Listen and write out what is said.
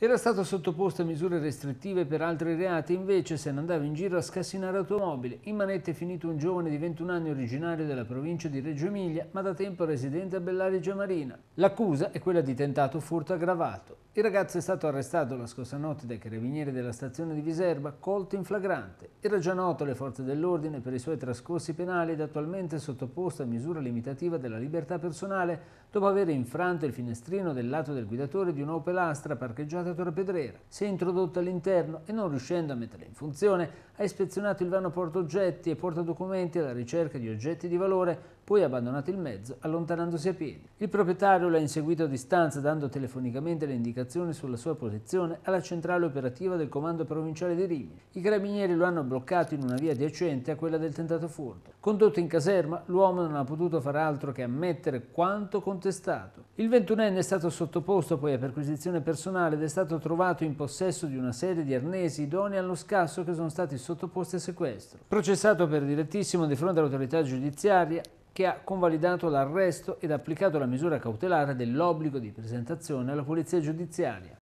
Era stato sottoposto a misure restrittive per altri reati, invece se ne andava in giro a scassinare automobili. In manette è finito un giovane di 21 anni originario della provincia di Reggio Emilia, ma da tempo residente a Bellarigia Marina. L'accusa è quella di tentato furto aggravato. Il ragazzo è stato arrestato la scorsa notte dai carabinieri della stazione di Viserba, colto in flagrante. Era già noto alle forze dell'ordine per i suoi trascorsi penali ed attualmente sottoposto a misura limitativa della libertà personale dopo aver infranto il finestrino del lato del guidatore di un'Opel Astra parcheggiata a Torre Pedrera. Si è introdotto all'interno e non riuscendo a metterla in funzione ha ispezionato il vano portaoggetti e portadocumenti alla ricerca di oggetti di valore, poi ha abbandonato il mezzo allontanandosi a piedi. Il proprietario l'ha inseguito a distanza dando telefonicamente le indicazioni comunicazione sulla sua posizione alla centrale operativa del comando provinciale di Rimini. I carabinieri lo hanno bloccato in una via adiacente a quella del tentato furto. Condotto in caserma, l'uomo non ha potuto far altro che ammettere quanto contestato. Il ventunenne è stato sottoposto poi a perquisizione personale ed è stato trovato in possesso di una serie di arnesi idonei allo scasso che sono stati sottoposti a sequestro. Processato per direttissimo di fronte all'autorità giudiziaria, che ha convalidato l'arresto ed applicato la misura cautelare dell'obbligo di presentazione alla polizia giudiziaria.